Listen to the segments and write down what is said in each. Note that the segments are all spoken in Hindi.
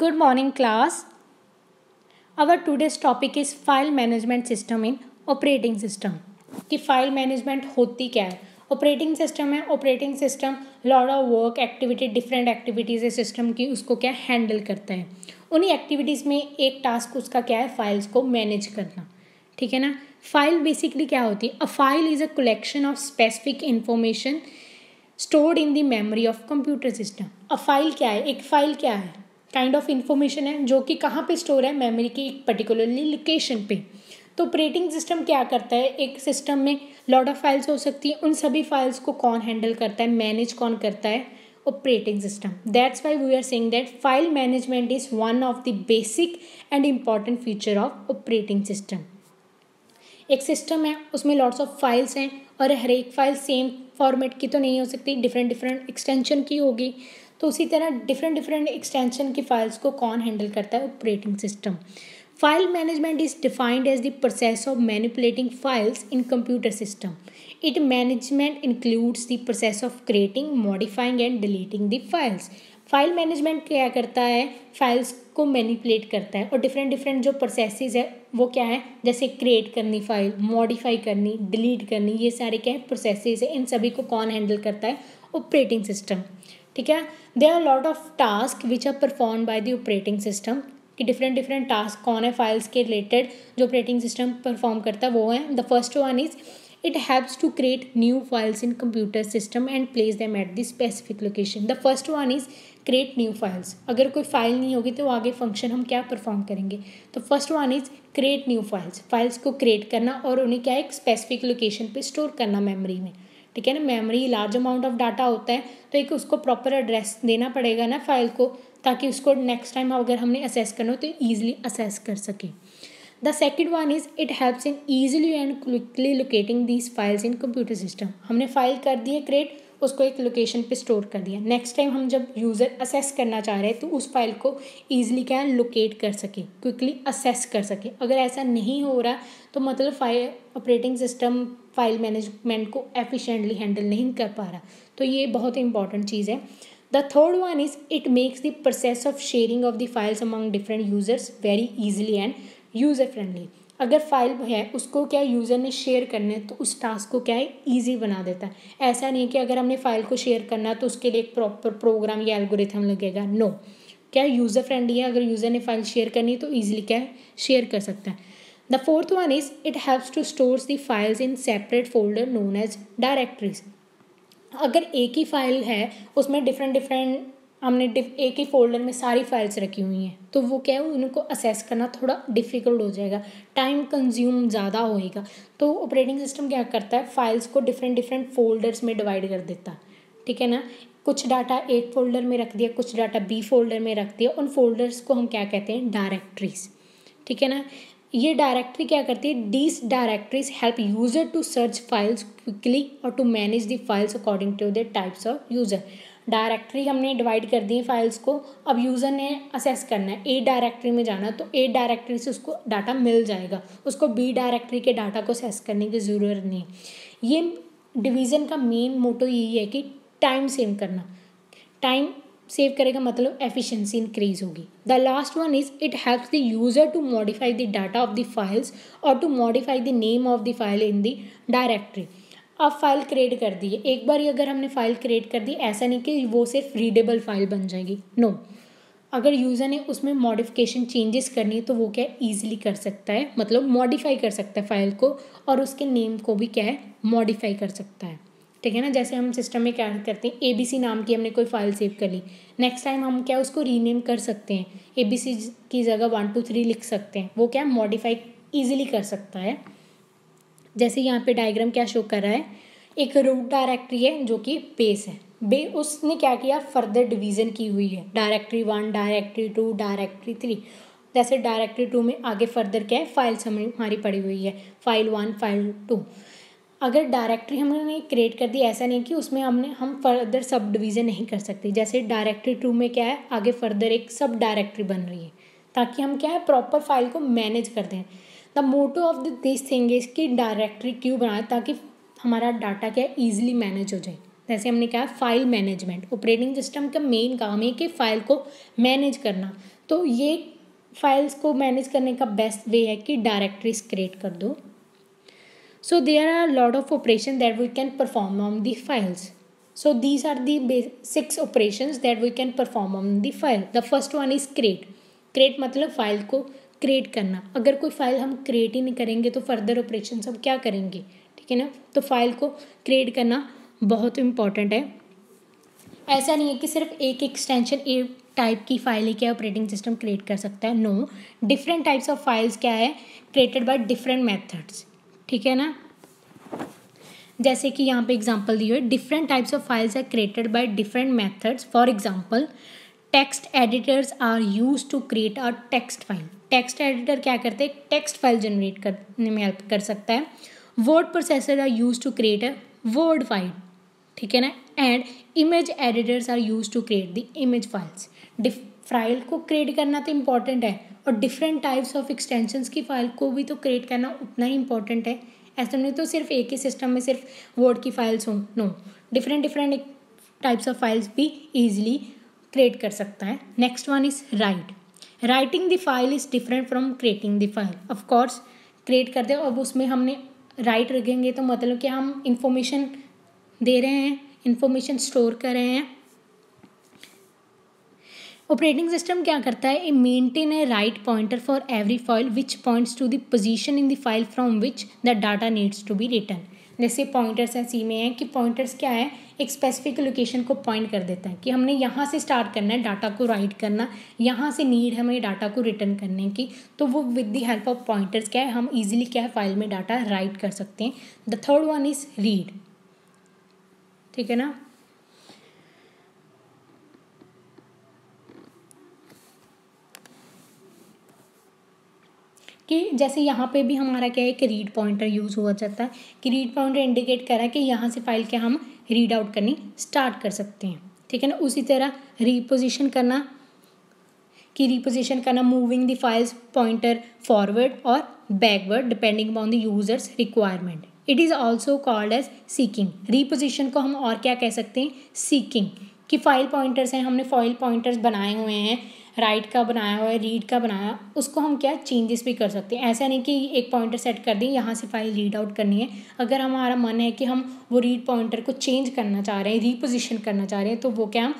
Good morning class. Our today's topic is file management system in operating system. कि फाइल मैनेजमेंट होती क्या है ऑपरेटिंग सिस्टम है operating system load of work activity different activities है सिस्टम की उसको क्या हैंडल करता है उन्हीं एक्टिविटीज़ में एक टास्क उसका क्या है फाइल्स को मैनेज करना ठीक है ना फाइल बेसिकली क्या होती है a file is a collection of specific information stored in the memory of computer system a file क्या है एक फाइल क्या है काइंड ऑफ इंफॉर्मेशन है जो कि कहाँ पे स्टोर है मेमोरी की एक पर्टिकुलरली लोकेशन पे तो ऑपरेटिंग सिस्टम क्या करता है एक सिस्टम में लॉट ऑफ फाइल्स हो सकती है उन सभी फाइल्स को कौन हैंडल करता है मैनेज कौन करता है operating system that's why we are saying that file management is one of the basic and important feature of operating system एक सिस्टम है उसमें लॉट्स ऑफ फाइल्स हैं और हर एक फाइल सेम फॉर्मेट की तो नहीं हो सकती डिफरेंट डिफरेंट एक्सटेंशन की होगी तो उसी तरह डिफरेंट डिफरेंट एक्सटेंशन की फाइल्स को कौन हैंडल करता है operating system file management is defined as the process of manipulating files in computer system it management includes the process of creating modifying and deleting the files file management क्या करता है फाइल्स को मैनिपुलेट करता है और डिफरेंट डिफरेंट जो प्रोसेसेस है वो क्या है जैसे क्रिएट करनी फाइल मॉडिफाई करनी डिलीट करनी ये सारे क्या है प्रोसेसेस है इन सभी को कौन हैंडल करता है ऑपरेटिंग सिस्टम ठीक है they are lot of task which are perform by the operating system कि डिफरेंट डिफरेंट टास्क कौन है फाइल्स के रिलेटेड जो ऑपरेटिंग सिस्टम परफॉर्म करता है वो है the first one is it helps to create new files in computer system and place them at the specific location the first one is create new files अगर कोई फाइल नहीं होगी तो आगे फंक्शन हम क्या परफॉर्म करेंगे तो first one is create new files files को क्रिएट करना और उन्हें क्या एक स्पेसिफिक लोकेशन पे स्टोर करना मेमोरी में ठीक है ना memory large amount of data होता है तो एक उसको प्रॉपर एड्रेस देना पड़ेगा ना फाइल को ताकि उसको नेक्स्ट टाइम अगर हमने असेस करना हो तो ईजिली असेस कर सकें the second one is it helps in easily and quickly locating these files in computer system हमने फाइल कर दी है क्रिएट उसको एक लोकेशन पे स्टोर कर दिया नेक्स्ट टाइम हम जब यूज़र असेस करना चाह रहे हैं तो उस फाइल को ईजिली क्या लोकेट कर सके क्विकली असेस कर सके अगर ऐसा नहीं हो रहा तो मतलब file operating system file management को एफिशिएंटली हैंडल नहीं कर पा रहा तो ये बहुत इंपॉर्टेंट चीज़ है the third one is it makes the process of sharing of the files among different users very easily and user friendly अगर फाइल है उसको क्या यूज़र ने शेयर करना है तो उस टास्क को क्या है ईजी बना देता है ऐसा नहीं कि अगर हमने फाइल को शेयर करना है तो उसके लिए एक प्रॉपर प्रोग्राम या एल्गोरिथम लगेगा नो क्या यूज़र फ्रेंडली है अगर यूज़र ने फाइल शेयर करनी है तो ईजिली क्या है शेयर कर सकता है the fourth one is it helps to stores the files in separate folder known as directories अगर एक ही फाइल है उसमें डिफरेंट डिफरेंट हमने डिफ एक ही फोल्डर में सारी फाइल्स रखी हुई हैं तो वो क्या है उनको असेस करना थोड़ा डिफ़िकल्ट हो जाएगा टाइम कंज्यूम ज़्यादा होएगा तो ऑपरेटिंग सिस्टम क्या करता है फाइल्स को डिफरेंट डिफरेंट फोल्डर्स में डिवाइड कर देता ठीक है ना कुछ डाटा एक फोल्डर में रख दिया कुछ डाटा बी फोल्डर में रख दिया उन फोल्डर्स को हम क्या कहते हैं डायरेक्ट्रीज ठीक है ना ये डायरेक्टरी क्या करती है these directories help user to search files quickly और to manage the files according to the types of user directory हमने डिवाइड कर दी फाइल्स को अब यूज़र ने असेस करना है ए डायरेक्टरी में जाना है तो ए डायरेक्टरी से उसको डाटा मिल जाएगा उसको बी डायरेक्टरी के डाटा को असेस करने की ज़रूरत नहीं ये डिवीज़न का मेन मोटो यही है कि टाइम सेव करना टाइम सेव करेगा मतलब एफिशिएंसी इंक्रीज होगी the last one is it helps the user to modify the data of the files और to modify the name of the file in the directory अब फाइल क्रिएट कर दी है एक बार ही अगर हमने फाइल क्रिएट कर दी ऐसा नहीं कि वो सिर्फ रीडेबल फाइल बन जाएगी नो no. अगर यूज़र ने उसमें मॉडिफिकेशन चेंजेस करनी है तो वो क्या ईजिली कर सकता है मतलब मॉडिफाई कर सकता है फाइल को और उसके नेम को भी क्या है मॉडिफाई कर सकता है ठीक है ना जैसे हम सिस्टम में क्या करते हैं एबीसी नाम की हमने कोई फाइल सेव कर ली नेक्स्ट टाइम हम क्या उसको रीनेम कर सकते हैं एबीसी की जगह वन टू थ्री लिख सकते हैं वो क्या मॉडिफाई ईजिली कर सकता है जैसे यहाँ पे डायग्राम क्या शो कर रहा है एक रूट डायरेक्टरी है जो कि बेस है बे उसने क्या किया फर्दर डिवीज़न की हुई है directory one directory two directory three जैसे डायरेक्टरी टू में आगे फर्दर क्या है फाइल हमारी पड़ी हुई है फाइल वन फाइल टू अगर डायरेक्टरी हमने क्रिएट कर दी ऐसा नहीं कि उसमें हमने हम फर्दर सब डिवीज़न नहीं कर सकते जैसे डायरेक्टरी टू में क्या है आगे फर्दर एक सब डायरेक्टरी बन रही है ताकि हम क्या है प्रॉपर फाइल को मैनेज कर दें the motto of the this thing is कि डायरेक्टरी क्यों बनाए ताकि हमारा डाटा क्या है ईजिली मैनेज हो जाए जैसे हमने कहा फाइल मैनेजमेंट ऑपरेटिंग सिस्टम का मेन काम है कि फाइल को मैनेज करना तो ये फाइल्स को मैनेज करने का बेस्ट वे है कि डायरेक्टरीज क्रिएट कर दो so there are lot of operation that we can perform on the files so these are the six operation that we can perform on the file the first one is create create मतलब फाइल को क्रिएट करना अगर कोई फाइल हम क्रिएट ही नहीं करेंगे तो फर्दर ऑपरेशन हम क्या करेंगे ठीक है ना तो फाइल को क्रिएट करना बहुत इम्पॉर्टेंट है ऐसा नहीं है कि सिर्फ एक एक्सटेंशन एक टाइप की फाइल ही क्या ऑपरेटिंग सिस्टम क्रिएट कर सकता है no different types of files क्या है क्रिएटेड बाय डिफरेंट मेथड्स ठीक है ना जैसे कि यहाँ पे एग्जांपल दी हुई है different types of files are created by different methods for example text editors are use to create a text file text editor क्या करते हैं टेक्स्ट फाइल जनरेट करने में हेल्प कर सकता है word processor are use to create a word file ठीक है ना and image editors are use to create the image files डिफ फाइल को क्रिएट करना तो इम्पॉर्टेंट है और डिफरेंट टाइप्स ऑफ एक्सटेंशंस की फाइल को भी तो क्रिएट करना उतना ही इम्पॉर्टेंट है ऐसा नहीं तो सिर्फ एक ही सिस्टम में सिर्फ वर्ड की फाइल्स हों no different different types of files भी ईजिली क्रिएट कर सकता है next one is write writing the file is different from creating the file of course create कर दे अब उसमें हमने राइट रखेंगे तो मतलब कि हम इंफॉर्मेशन दे रहे हैं इंफॉर्मेशन स्टोर कर रहे हैं ऑपरेटिंग सिस्टम क्या करता है a maintain a write pointer for every file which points to the position in the file from which the data needs to be return जैसे पॉइंटर्स हैं सी में है कि पॉइंटर्स क्या है एक स्पेसिफिक लोकेशन को पॉइंट कर देता है कि हमने यहाँ से स्टार्ट करना है डाटा को राइट करना यहाँ से नीड है हमें डाटा को रिटर्न करने की तो वो with the help of pointers क्या है हम इजीली क्या है फाइल में डाटा राइट कर सकते हैं the third one is read ठीक है ना कि जैसे यहाँ पे भी हमारा क्या है कि रीड पॉइंटर यूज़ हुआ जाता है कि रीड पॉइंटर इंडिकेट कर रहा है कि यहाँ से फाइल के हम रीड आउट करनी स्टार्ट कर सकते हैं ठीक है ना उसी तरह रिपोजिशन करना कि रिपोजिशन करना moving the files pointer forward और backward depending upon the users requirement it is also called as seeking reposition को हम और क्या कह सकते हैं सीकिंग कि फाइल पॉइंटर्स हैं हमने फाइल पॉइंटर्स बनाए हुए हैं राइट का बनाया हुआ है रीड का बनाया उसको हम क्या चेंजेस भी कर सकते हैं ऐसा नहीं कि एक पॉइंटर सेट कर दें यहाँ से फाइल रीड आउट करनी है अगर हमारा मन है कि हम वो रीड पॉइंटर को चेंज करना चाह रहे हैं रीपोजिशन करना चाह रहे हैं तो वो क्या हम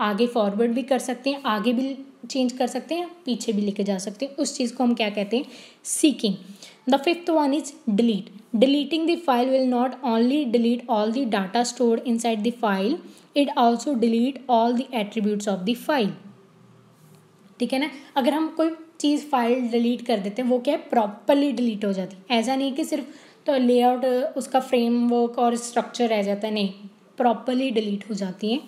आगे फॉरवर्ड भी कर सकते हैं आगे भी चेंज कर सकते हैं पीछे भी लेके जा सकते हैं उस चीज़ को हम क्या कहते हैं seeking the fifth one is delete deleting the file will not only delete all the data stored inside the file it also delete all the attributes of the file ठीक है ना अगर हम कोई चीज़ फाइल डिलीट कर देते हैं वो क्या है प्रॉपरली डिलीट हो जाती है ऐसा नहीं कि सिर्फ तो लेआउट उसका फ्रेमवर्क और स्ट्रक्चर रह जाता है नहीं प्रॉपरली डिलीट हो जाती हैं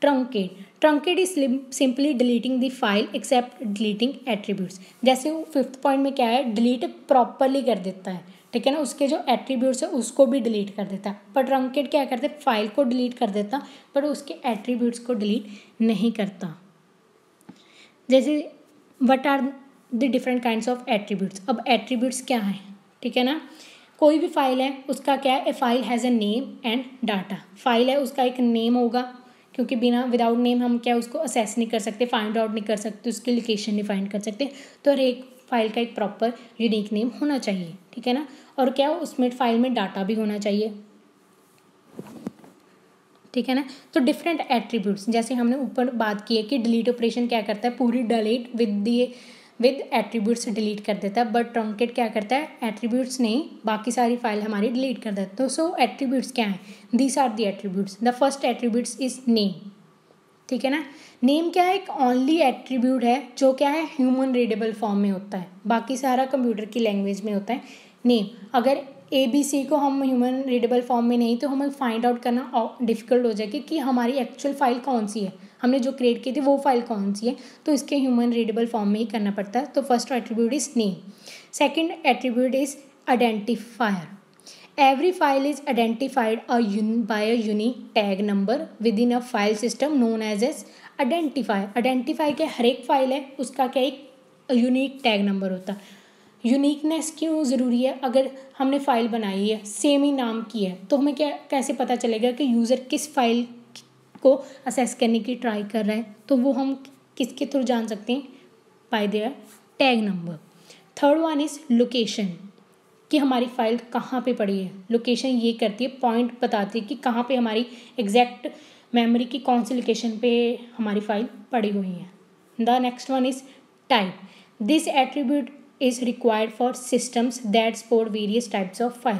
truncate truncate is simply deleting the file except deleting attributes जैसे वो फिफ्थ पॉइंट में क्या है डिलीट प्रॉपरली कर देता है ठीक है ना उसके जो एट्रीब्यूट्स है उसको भी डिलीट कर देता है पर ट्रंकेट क्या करते फाइल को डिलीट कर देता पर उसके एट्रीब्यूट्स को डिलीट नहीं करता जैसे what are the different kind of attributes अब एट्रीब्यूट्स क्या हैं ठीक है ना कोई भी फाइल है उसका क्या है a file has a name and data file है उसका एक नेम होगा क्योंकि बिना विदाउट नेम हम क्या उसको असेस नहीं कर सकते फाइंड आउट नहीं कर सकते उसकी लोकेशन नहीं फाइंड कर सकते तो हर एक फाइल का एक प्रॉपर यूनिक नेम होना चाहिए ठीक है ना और क्या उसमें फाइल में डाटा भी होना चाहिए ठीक है ना तो डिफरेंट एट्रीब्यूट्स जैसे हमने ऊपर बात की है कि डिलीट ऑपरेशन क्या करता है पूरी delete with the with attributes delete कर देता है बट ट्रंकेट क्या करता है एट्रीब्यूट्स नहीं बाकी सारी फाइल हमारी डिलीट कर देता है तो सो एट्रीब्यूट्स क्या है these are the attributes the first attributes is name ठीक है ना नेम क्या है एक ओनली एट्रीब्यूट है जो क्या है ह्यूमन रीडेबल फॉर्म में होता है बाकी सारा कंप्यूटर की लैंग्वेज में होता है नेम अगर ए बी सी को हम ह्यूमन रीडेबल फॉर्म में नहीं तो हमें फाइंड आउट करना डिफ़िकल्ट हो जाएगा कि हमारी एक्चुअल फ़ाइल कौन सी है हमने जो क्रिएट की थी वो फाइल कौन सी है तो इसके ह्यूमन रीडेबल फॉर्म में ही करना पड़ता है तो first attribute is name second attribute is identifier every file is identified a un- by a unique tag number within a file system known as identify identifier के हर एक फाइल है उसका क्या एक यूनिक टैग नंबर होता है यूनिकनेस क्यों ज़रूरी है अगर हमने फ़ाइल बनाई है सेम ही नाम की है तो हमें क्या कैसे पता चलेगा कि यूज़र किस फाइल को असेस करने की ट्राई कर रहा है तो वो हम किसके थ्रू जान सकते हैं by their tag number third one is location कि हमारी फ़ाइल कहाँ पे पड़ी है लोकेशन ये करती है पॉइंट बताती है कि कहाँ पे हमारी एग्जैक्ट मेमोरी की कौन सी लोकेशन पे हमारी फ़ाइल पड़ी हुई है the next one is type this attribute is required for systems that support various types of file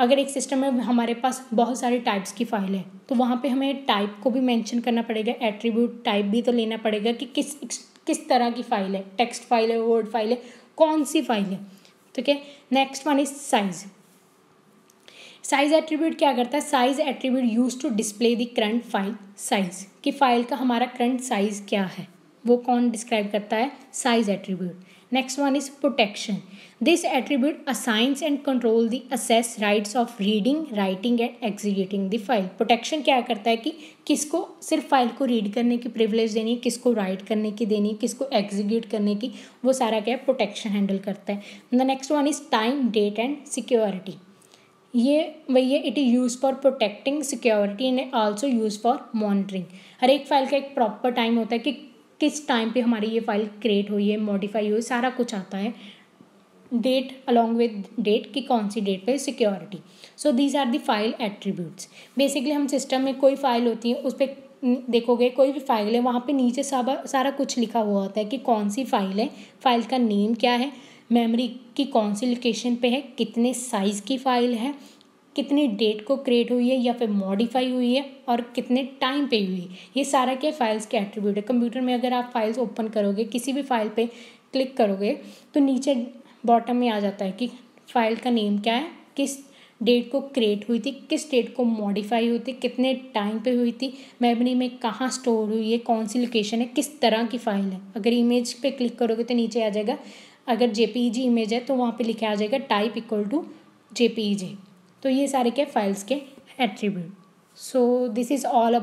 अगर एक सिस्टम में हमारे पास बहुत सारे टाइप्स की फाइल है तो वहाँ पे हमें टाइप को भी मेंशन करना पड़ेगा एट्रीब्यूट टाइप भी तो लेना पड़ेगा कि किस किस तरह की फ़ाइल है टेक्स्ट फाइल है वर्ड फाइल है कौन सी फाइल है ठीक है next one is size size attribute क्या करता है size attribute use to display the current file size कि फाइल का हमारा करंट साइज क्या है वो कौन डिस्क्राइब करता है size attribute next one is protection this attribute assigns and control the assess rights of reading writing and executing the file protection क्या करता है कि किसको सिर्फ फाइल को रीड करने की प्रिविलेज देनी है किसको राइट करने की देनी है किसको एग्जीक्यूट करने की वो सारा क्या है प्रोटेक्शन हैंडल करता है the next one is time date and security ये वही है it is use for protecting security and also use for monitoring हर एक फाइल का एक प्रॉपर टाइम होता है कि किस टाइम पे हमारी ये फाइल क्रिएट हुई है मॉडिफाई हुई सारा कुछ आता है डेट अलॉन्ग विद डेट कि कौन सी डेट पे security so these are the file attributes basically हम सिस्टम में कोई फाइल होती है उस पर देखोगे कोई भी फाइल है वहाँ पे नीचे सारा सारा कुछ लिखा हुआ होता है कि कौन सी फाइल है फाइल का नेम क्या है मेमोरी की कौन सी लोकेशन पे है कितने साइज़ की फ़ाइल है कितनी डेट को क्रिएट हुई है या फिर मॉडिफाई हुई है और कितने टाइम पे हुई है ये सारा क्या फाइल्स के एट्रीब्यूट है कंप्यूटर में अगर आप फाइल्स ओपन करोगे किसी भी फाइल पे क्लिक करोगे तो नीचे बॉटम में आ जाता है कि फाइल का नेम क्या है किस डेट को क्रिएट हुई थी किस डेट को मॉडिफाई हुई थी कितने टाइम पे हुई थी मेमोरी में कहाँ स्टोर हुई है कौन सी लोकेशन है किस तरह की फ़ाइल है अगर इमेज पे क्लिक करोगे तो नीचे आ जाएगा अगर जे इमेज e है तो वहाँ पे लिखा आ जाएगा टाइप इक्वल टू जे तो ये सारे क्या फाइल्स के attribute so this is all about